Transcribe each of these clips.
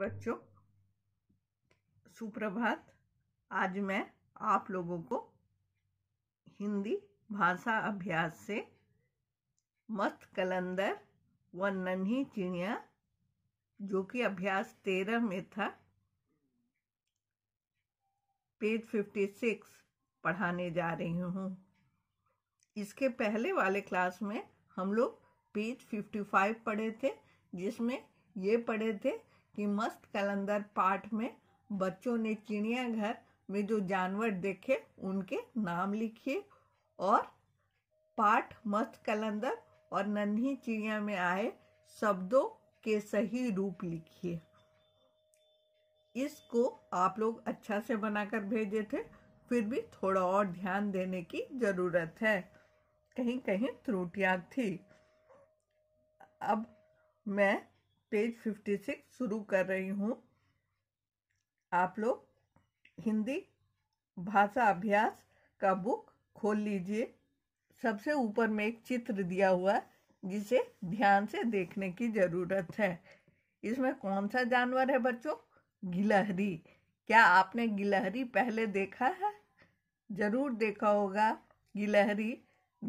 बच्चों सुप्रभात आज मैं आप लोगों को हिंदी भाषा अभ्यास से मत कलंदर व नन्ही चिड़िया जो कि अभ्यास तेरह में था पेज फिफ्टी सिक्स पढ़ाने जा रही हूँ इसके पहले वाले क्लास में हम लोग पेज फिफ्टी फाइव पढ़े थे जिसमें ये पढ़े थे कि मस्त कलंदर पाठ में बच्चों ने चिड़ियाघर में जो जानवर देखे उनके नाम लिखिए और पाठ मस्त कलंदर और नन्ही चिड़िया में आए शब्दों के सही रूप लिखिए इसको आप लोग अच्छा से बनाकर भेजे थे फिर भी थोड़ा और ध्यान देने की ज़रूरत है कहीं कहीं त्रुटियां थी अब मैं पेज 56 शुरू कर रही हूँ आप लोग हिंदी भाषा अभ्यास का बुक खोल लीजिए सबसे ऊपर में एक चित्र दिया हुआ जिसे ध्यान से देखने की ज़रूरत है इसमें कौन सा जानवर है बच्चों गिलहरी क्या आपने गिलहरी पहले देखा है ज़रूर देखा होगा गिलहरी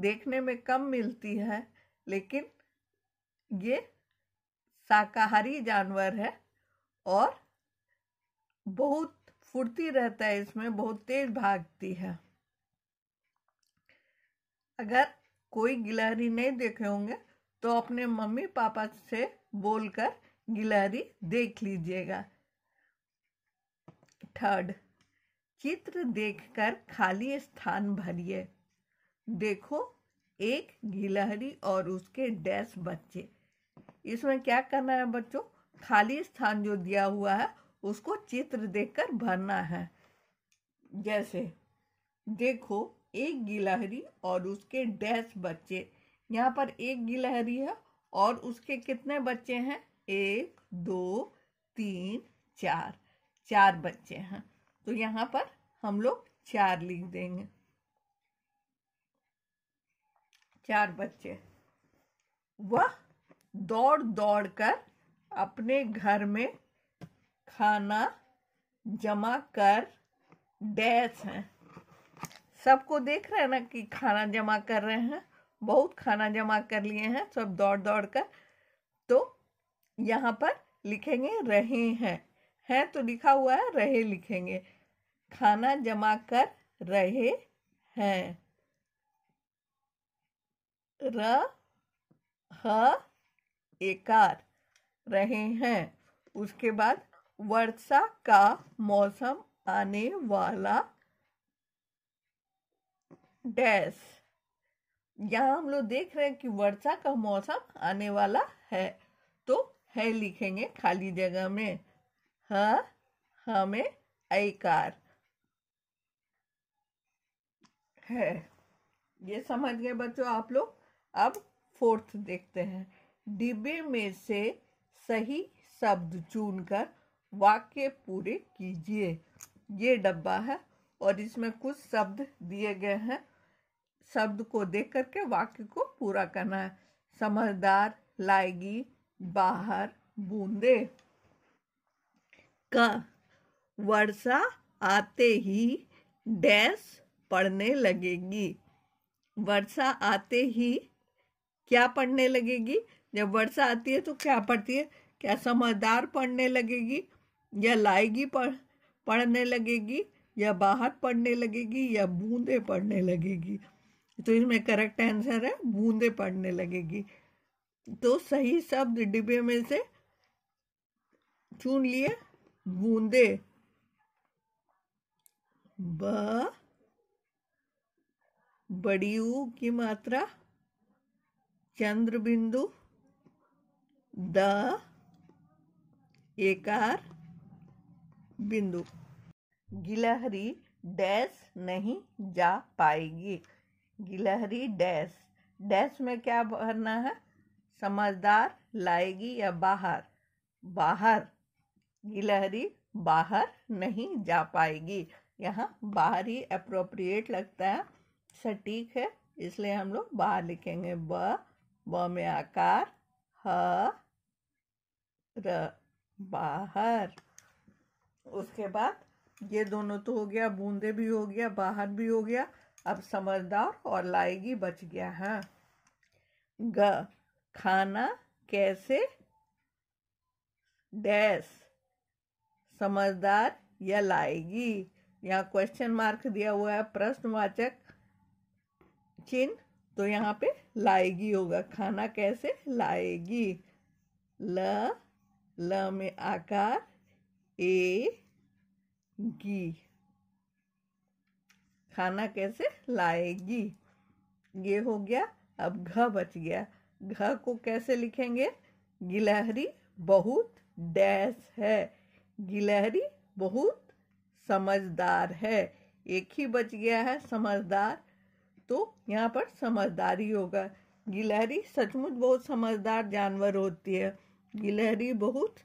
देखने में कम मिलती है लेकिन ये शाकाहारी जानवर है और बहुत फुर्ती रहता है इसमें बहुत तेज भागती है अगर कोई गिलहरी नहीं देखे होंगे तो अपने मम्मी पापा से बोलकर गिलहरी देख लीजिएगा थर्ड चित्र देखकर खाली स्थान भरिए देखो एक गिलहरी और उसके डैश बच्चे इसमें क्या करना है बच्चों खाली स्थान जो दिया हुआ है उसको चित्र देखकर भरना है जैसे देखो एक गिलहरी और उसके डैश बच्चे यहाँ पर एक गिलहरी है और उसके कितने बच्चे हैं एक दो तीन चार चार बच्चे हैं तो यहाँ पर हम लोग चार लिख देंगे चार बच्चे वह दौड़ दौड़ कर अपने घर में खाना जमा कर डैस हैं सबको देख रहे हैं ना कि खाना जमा कर रहे हैं बहुत खाना जमा कर लिए हैं सब दौड़ दौड़ कर तो यहाँ पर लिखेंगे रहे हैं हैं तो लिखा हुआ है रहे लिखेंगे खाना जमा कर रहे हैं र हा एकार रहे हैं उसके बाद वर्षा का मौसम आने वाला डैश यहाँ हम लोग देख रहे हैं कि वर्षा का मौसम आने वाला है तो है लिखेंगे खाली जगह में ह हमें ऐकार है ये समझ गए बच्चों आप लोग अब फोर्थ देखते हैं डिब्बे में से सही शब्द चुनकर वाक्य पूरे कीजिए ये डब्बा है और इसमें कुछ शब्द दिए गए हैं शब्द को देख करके वाक्य को पूरा करना है समझदार लाएगी बाहर बूंदे का वर्षा आते ही डैश पढ़ने लगेगी वर्षा आते ही क्या पढ़ने लगेगी जब वर्षा आती है तो क्या पड़ती है क्या समझदार पढ़ने लगेगी या लाएगी पढ़ पढ़ने लगेगी या बाहर पढ़ने लगेगी या बूंदे पढ़ने लगेगी तो इसमें करेक्ट आंसर है बूंदे पढ़ने लगेगी तो सही शब्द डिब्बे में से चुन लिए बूंदे ब बड़ी ऊ की मात्रा चंद्र बिंदु द एकार बिंदु गिलहरी डैश नहीं जा पाएगी गिलहरी डैश डैश में क्या भरना है समझदार लाएगी या बाहर बाहर गिलहरी बाहर नहीं जा पाएगी यहाँ बाहर ही अप्रोप्रिएट लगता है सटीक है इसलिए हम लोग बाहर लिखेंगे ब ब में आकार ह र बाहर उसके बाद ये दोनों तो हो गया बूंदे भी हो गया बाहर भी हो गया अब समझदार और लाएगी बच गया है हाँ। ग खाना कैसे डैस समझदार या लाएगी यहाँ क्वेश्चन मार्क दिया हुआ है प्रश्नवाचक चिन्ह तो यहाँ पे लाएगी होगा खाना कैसे लाएगी ल ल में आकार ए गी खाना कैसे लाएगी ये हो गया अब घ बच गया घ को कैसे लिखेंगे गिलहरी बहुत डैश है गिलहरी बहुत समझदार है एक ही बच गया है समझदार तो यहाँ पर समझदारी होगा गिलहरी सचमुच बहुत समझदार जानवर होती है गिलहरी बहुत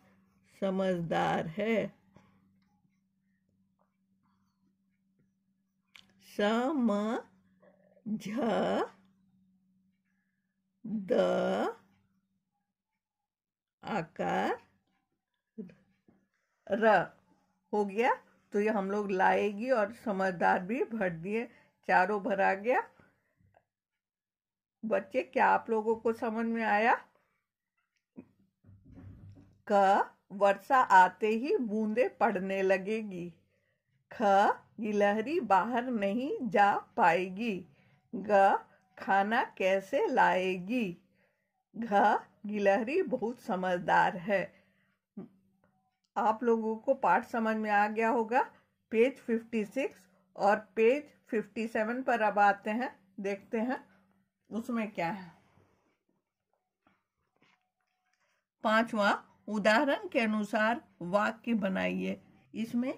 समझदार है झ द आकार र हो गया तो ये हम लोग लाएगी और समझदार भी भर दिए चारों भरा गया बच्चे क्या आप लोगों को समझ में आया ख वर्षा आते ही बूंदे पड़ने लगेगी ख गिलहरी बाहर नहीं जा पाएगी ग खाना कैसे लाएगी घ गिलहरी बहुत समझदार है आप लोगों को पाठ समझ में आ गया होगा पेज फिफ्टी सिक्स और पेज फिफ्टी सेवन पर अब आते हैं देखते हैं उसमें क्या है पांचवा उदाहरण के अनुसार वाक्य बनाइए इसमें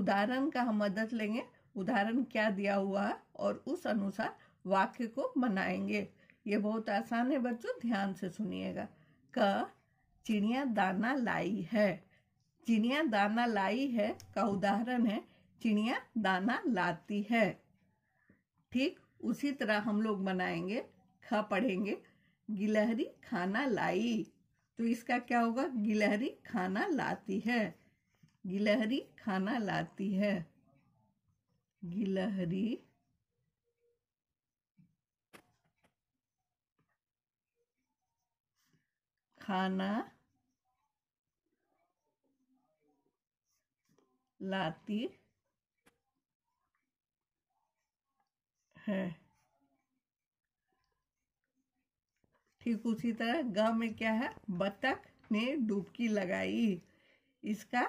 उदाहरण का हम मदद लेंगे उदाहरण क्या दिया हुआ है और उस अनुसार वाक्य को बनाएंगे ये बहुत आसान है बच्चों ध्यान से सुनिएगा क चिड़िया दाना लाई है चिड़िया दाना लाई है का उदाहरण है चिड़िया दाना लाती है ठीक उसी तरह हम लोग बनाएंगे ख पढ़ेंगे गिलहरी खाना लाई तो इसका क्या होगा गिलहरी खाना लाती है गिलहरी खाना लाती है गिलहरी खाना लाती है ठीक उसी तरह ग में क्या है बत्तख ने डुबकी लगाई इसका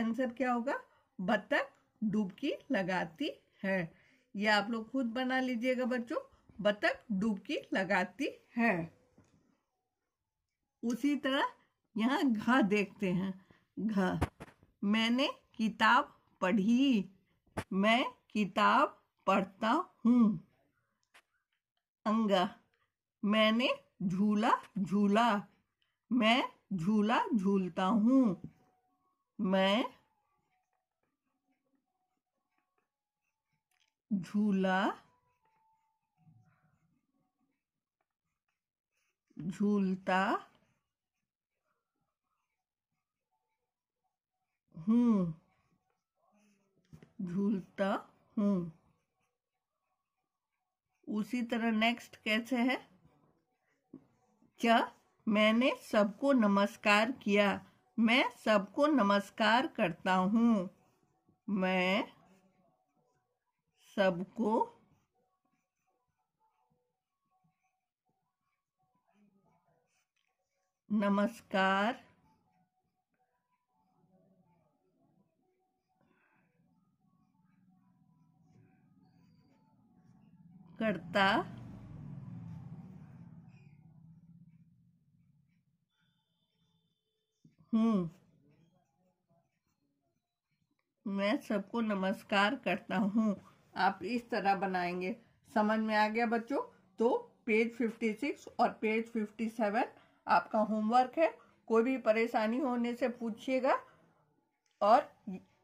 आंसर क्या होगा बत्तख डुबकी लगाती है ये आप लोग खुद बना लीजिएगा बच्चों बत्तख डुबकी लगाती है उसी तरह यहाँ घ देखते हैं घ मैंने किताब पढ़ी मैं किताब पढ़ता हूँ अंगा मैंने झूला झूला मैं झूला झूलता हूँ मैं झूला झूलता हूँ झूलता हूँ उसी तरह नेक्स्ट कैसे है बच्चा मैंने सबको नमस्कार किया मैं सबको नमस्कार करता हूँ मैं सबको नमस्कार करता हूँ हम्म। मैं सबको नमस्कार करता हूँ आप इस तरह बनाएंगे समझ में आ गया बच्चों तो पेज फिफ्टी सिक्स और पेज फिफ्टी सेवन आपका होमवर्क है कोई भी परेशानी होने से पूछिएगा और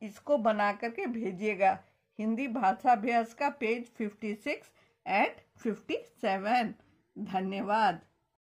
इसको बना करके भेजिएगा हिंदी भाषा अभ्यास का page fifty six and seven धन्यवाद